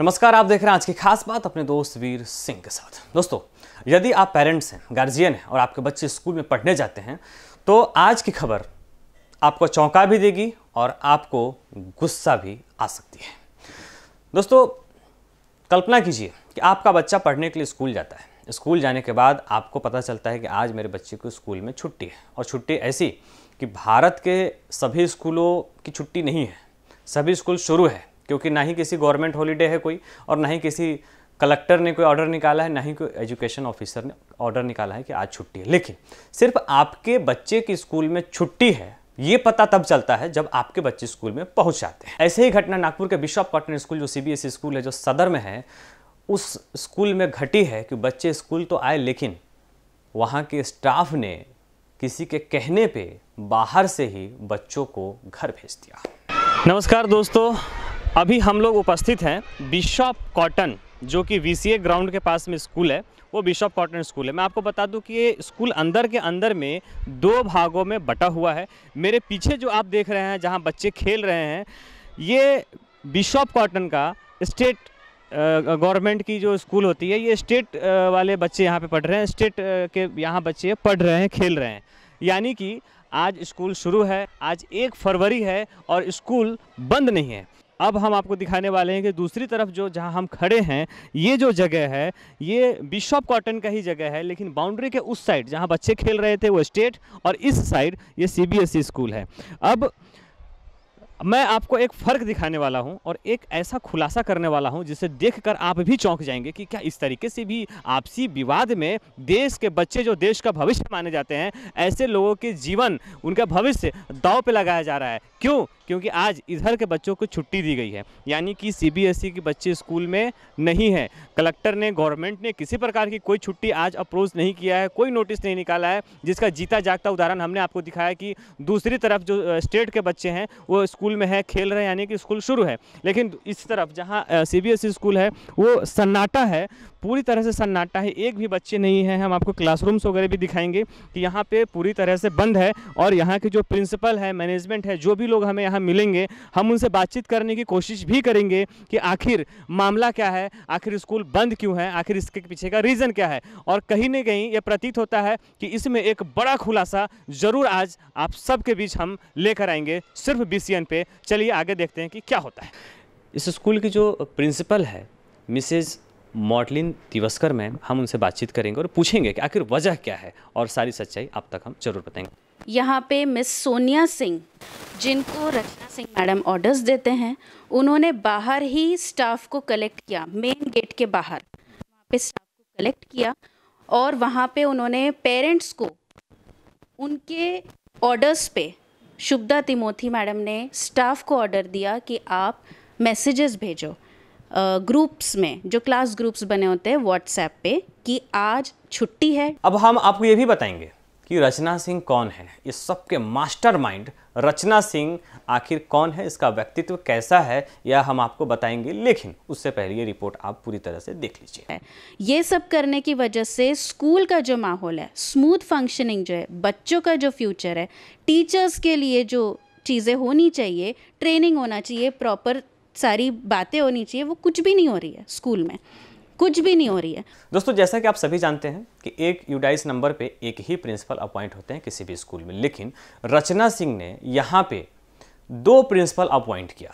नमस्कार आप देख रहे हैं आज की खास बात अपने दोस्त वीर सिंह के साथ दोस्तों यदि आप पेरेंट्स हैं गार्जियन हैं और आपके बच्चे स्कूल में पढ़ने जाते हैं तो आज की खबर आपको चौंका भी देगी और आपको गुस्सा भी आ सकती है दोस्तों कल्पना कीजिए कि आपका बच्चा पढ़ने के लिए स्कूल जाता है स्कूल जाने के बाद आपको पता चलता है कि आज मेरे बच्चे को स्कूल में छुट्टी है और छुट्टी ऐसी कि भारत के सभी स्कूलों की छुट्टी नहीं है सभी स्कूल शुरू है क्योंकि ना ही किसी गवर्नमेंट हॉलीडे है कोई और ना ही किसी कलेक्टर ने कोई ऑर्डर निकाला है ना ही कोई एजुकेशन ऑफिसर ने ऑर्डर निकाला है कि आज छुट्टी है लेकिन सिर्फ आपके बच्चे की स्कूल में छुट्टी है ये पता तब चलता है जब आपके बच्चे स्कूल में पहुंच जाते हैं ऐसे ही घटना नागपुर के बिशप कॉटन स्कूल जो सीबीएसई स्कूल है जो सदर में है उस स्कूल में घटी है कि बच्चे स्कूल तो आए लेकिन वहाँ के स्टाफ ने किसी के कहने पर बाहर से ही बच्चों को घर भेज दिया नमस्कार दोस्तों अभी हम लोग उपस्थित हैं बिशॉप कॉटन जो कि वी ग्राउंड के पास में स्कूल है वो बिशॉप कॉटन स्कूल है मैं आपको बता दूं कि ये स्कूल अंदर के अंदर में दो भागों में बटा हुआ है मेरे पीछे जो आप देख रहे हैं जहां बच्चे खेल रहे हैं ये बिशॉप कॉटन का स्टेट गवर्नमेंट की जो स्कूल होती है ये स्टेट वाले बच्चे यहाँ पर पढ़ रहे हैं स्टेट के यहाँ बच्चे पढ़ रहे हैं खेल रहे हैं यानी कि आज स्कूल शुरू है आज एक फरवरी है और स्कूल बंद नहीं है अब हम आपको दिखाने वाले हैं कि दूसरी तरफ जो जहां हम खड़े हैं ये जो जगह है ये बिशॉप कॉटन का ही जगह है लेकिन बाउंड्री के उस साइड जहां बच्चे खेल रहे थे वो स्टेट और इस साइड ये सीबीएसई स्कूल e है अब मैं आपको एक फ़र्क दिखाने वाला हूं और एक ऐसा खुलासा करने वाला हूं जिसे देखकर आप भी चौंक जाएंगे कि क्या इस तरीके से भी आपसी विवाद में देश के बच्चे जो देश का भविष्य माने जाते हैं ऐसे लोगों के जीवन उनका भविष्य दाव पे लगाया जा रहा है क्यों क्योंकि आज इधर के बच्चों को छुट्टी दी गई है यानी कि सीबीएसई e के बच्चे स्कूल में नहीं है कलेक्टर ने गवर्नमेंट ने किसी प्रकार की कोई छुट्टी आज अप्रोच नहीं किया है कोई नोटिस नहीं निकाला है जिसका जीता जागता उदाहरण हमने आपको दिखाया कि दूसरी तरफ जो स्टेट के बच्चे हैं वो स्कूल में है खेल रहे हैं यानी कि स्कूल शुरू है लेकिन इस तरफ जहाँ सी e स्कूल है वो सन्नाटा है पूरी तरह से सन्नाटा है एक भी बच्चे नहीं है हम आपको क्लासरूम्स वगैरह भी दिखाएंगे कि यहाँ पे पूरी तरह से बंद है और यहाँ के जो प्रिंसिपल है मैनेजमेंट है जो भी लोग हमें यहाँ मिलेंगे हम उनसे बातचीत करने की कोशिश भी करेंगे कि आखिर मामला क्या है आखिर स्कूल बंद क्यों है आखिर इसके पीछे का रीज़न क्या है और कहीं ना कहीं ये प्रतीत होता है कि इसमें एक बड़ा खुलासा ज़रूर आज आप सबके बीच हम लेकर आएंगे सिर्फ बी पे चलिए आगे देखते हैं कि क्या होता है इस स्कूल की जो प्रिंसिपल है मिसेज़ मॉडलिन दिवसकर मैम हम उनसे बातचीत करेंगे और पूछेंगे कि आखिर वजह क्या है और सारी सच्चाई आप तक हम जरूर बताएंगे यहाँ पे मिस सोनिया सिंह जिनको रचना सिंह मैडम ऑर्डर्स देते हैं उन्होंने बाहर ही स्टाफ को कलेक्ट किया मेन गेट के बाहर वहाँ पे स्टाफ को कलेक्ट किया और वहाँ पे उन्होंने पेरेंट्स को उनके ऑर्डर्स पे शुभदा तिमोथी मैडम ने स्टाफ को ऑर्डर दिया कि आप मैसेजेस भेजो ग्रुप्स में जो क्लास ग्रुप्स बने होते हैं व्हाट्सएप पे कि आज छुट्टी है अब हम आपको ये भी बताएंगे कि रचना सिंह कौन है इस सबके माइंड रचना सिंह आखिर कौन है इसका व्यक्तित्व कैसा है यह हम आपको बताएंगे लेकिन उससे पहले ये रिपोर्ट आप पूरी तरह से देख लीजिए ये सब करने की वजह से स्कूल का जो माहौल है स्मूथ फंक्शनिंग जो है बच्चों का जो फ्यूचर है टीचर्स के लिए जो चीज़ें होनी चाहिए ट्रेनिंग होना चाहिए प्रॉपर सारी बातें होनी चाहिए वो कुछ भी नहीं हो रही है स्कूल में कुछ भी नहीं हो रही है दोस्तों जैसा कि आप सभी जानते हैं कि एक यूडाइस नंबर पे एक ही प्रिंसिपल अपॉइंट होते हैं किसी भी स्कूल में लेकिन रचना सिंह ने यहाँ पे दो प्रिंसिपल अपॉइंट किया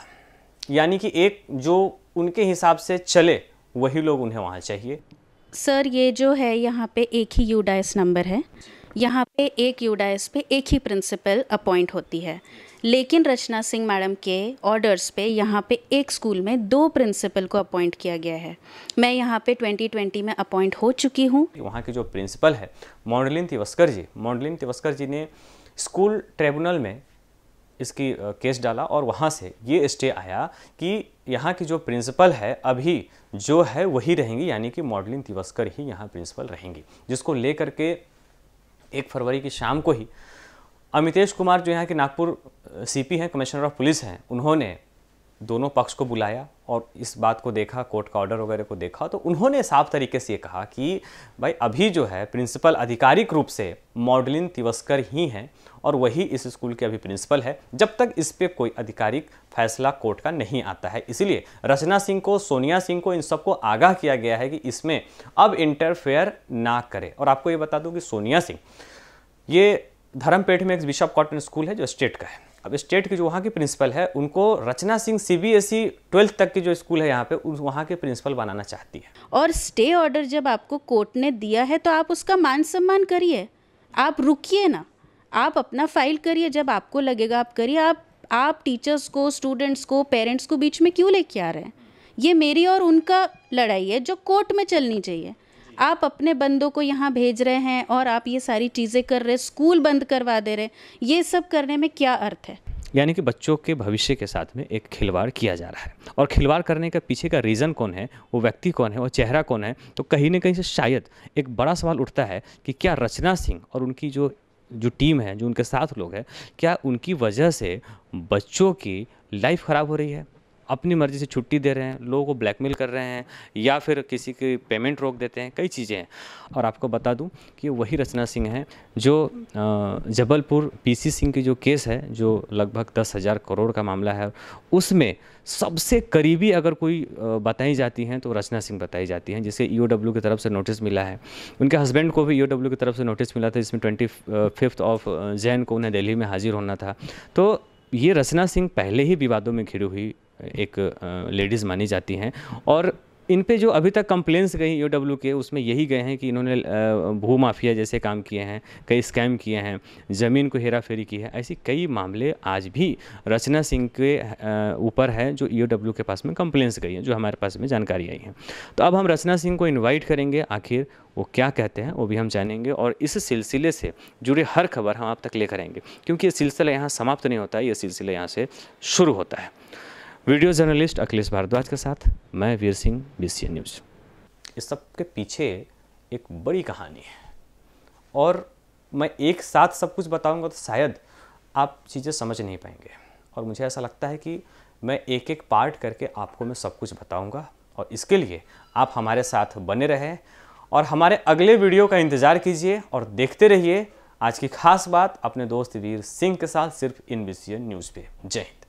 यानी कि एक जो उनके हिसाब से चले वही लोग उन्हें वहाँ चाहिए सर ये जो है यहाँ पे एक ही यूडाइस नंबर है यहाँ पे एक यूडाइस पे एक ही प्रिंसिपल अपॉइंट होती है लेकिन रचना सिंह मैडम के ऑर्डर्स पे यहाँ पे एक स्कूल में दो प्रिंसिपल को अपॉइंट किया गया है मैं यहाँ पे 2020 में अपॉइंट हो चुकी हूँ वहाँ की जो प्रिंसिपल है मॉडलिन तिवस्कर जी मॉडलिन तिवस्कर जी ने स्कूल ट्रिब्यूनल में इसकी केस डाला और वहाँ से ये स्टे आया कि यहाँ की जो प्रिंसिपल है अभी जो है वही रहेंगी यानी कि मॉडलिन तिवस्कर ही यहाँ प्रिंसिपल रहेंगी जिसको लेकर के एक फरवरी की शाम को ही अमितेश कुमार जो यहाँ के नागपुर सीपी हैं कमिश्नर ऑफ पुलिस हैं उन्होंने दोनों पक्ष को बुलाया और इस बात को देखा कोर्ट का ऑर्डर वगैरह को देखा तो उन्होंने साफ तरीके से ये कहा कि भाई अभी जो है प्रिंसिपल आधिकारिक रूप से मॉडलिन तिवस्कर ही हैं और वही इस स्कूल के अभी प्रिंसिपल है जब तक इस पर कोई आधिकारिक फैसला कोर्ट का नहीं आता है इसीलिए रचना सिंह को सोनिया सिंह को इन सबको आगाह किया गया है कि इसमें अब इंटरफेयर ना करें और आपको ये बता दूँ कि सोनिया सिंह ये धर्मपेठ में एक बिशप कॉटन स्कूल है जो स्टेट का है अब स्टेट के जो वहाँ के प्रिंसिपल है उनको Rachna Singh C B S E twelfth तक की जो स्कूल है यहाँ पे उस वहाँ के प्रिंसिपल बनाना चाहती है और स्टे ऑर्डर जब आपको कोर्ट ने दिया है तो आप उसका मान सम्मान करिए आप रुकिए ना आप अपना फाइल करिए जब आपको लगेगा आप करिए आप आप टीचर्स को स्टूडेंट्स को पेरेंट्स को बीच में क्यों लेके आ रहे हैं ये मेरी और उनका लड़ाई है जो कोर्ट में चलनी चाहिए आप अपने बंदों को यहाँ भेज रहे हैं और आप ये सारी चीज़ें कर रहे हैं स्कूल बंद करवा दे रहे हैं ये सब करने में क्या अर्थ है यानी कि बच्चों के भविष्य के साथ में एक खिलवाड़ किया जा रहा है और खिलवाड़ करने का पीछे का रीज़न कौन है वो व्यक्ति कौन है वो चेहरा कौन है तो कहीं ना कहीं से शायद एक बड़ा सवाल उठता है कि क्या रचना सिंह और उनकी जो जो टीम है जो उनके साथ लोग हैं क्या उनकी वजह से बच्चों की लाइफ ख़राब हो रही है अपनी मर्ज़ी से छुट्टी दे रहे हैं लोगों को ब्लैकमेल कर रहे हैं या फिर किसी की पेमेंट रोक देते हैं कई चीज़ें हैं और आपको बता दूं कि वही रचना सिंह हैं जो जबलपुर पीसी सिंह की जो केस है जो लगभग दस हज़ार करोड़ का मामला है उसमें सबसे करीबी अगर कोई बताई जाती हैं तो रचना सिंह बताई जाती हैं जिसे ई e की तरफ से नोटिस मिला है उनके हस्बैंड को भी ई e की तरफ से नोटिस मिला था जिसमें ट्वेंटी फिफ्थ ऑफ जैन को उन्हें दिल्ली में हाजिर होना था तो ये रचना सिंह पहले ही विवादों में घिरी हुई एक लेडीज़ मानी जाती हैं और इन पे जो अभी तक कंप्लेंस गई ओ डब्ल्यू के उसमें यही गए हैं कि इन्होंने भू माफिया जैसे काम किए हैं कई स्कैम किए हैं ज़मीन को हेरा फेरी की है ऐसी कई मामले आज भी रचना सिंह के ऊपर है जो ई डब्ल्यू के पास में कंप्लेंट्स गई हैं जो हमारे पास में जानकारी आई है तो अब हम रचना सिंह को इन्वाइट करेंगे आखिर वो क्या कहते हैं वो भी हम जानेंगे और इस सिलसिले से जुड़ी हर खबर हम आप तक लेकर आएंगे क्योंकि ये सिलसिला यहाँ समाप्त नहीं होता है ये सिलसिला यहाँ से शुरू होता है वीडियो जर्नलिस्ट अखिलेश भारद्वाज के साथ मैं Veer Singh B C news इस सब के पीछे एक बड़ी कहानी है और मैं एक साथ सब कुछ बताऊंगा तो शायद आप चीज़ें समझ नहीं पाएंगे और मुझे ऐसा लगता है कि मैं एक एक पार्ट करके आपको मैं सब कुछ बताऊंगा और इसके लिए आप हमारे साथ बने रहें और हमारे अगले वीडियो का इंतज़ार कीजिए और देखते रहिए आज की खास बात अपने दोस्त वीर सिंह के साथ सिर्फ इन बी न्यूज़ पे जय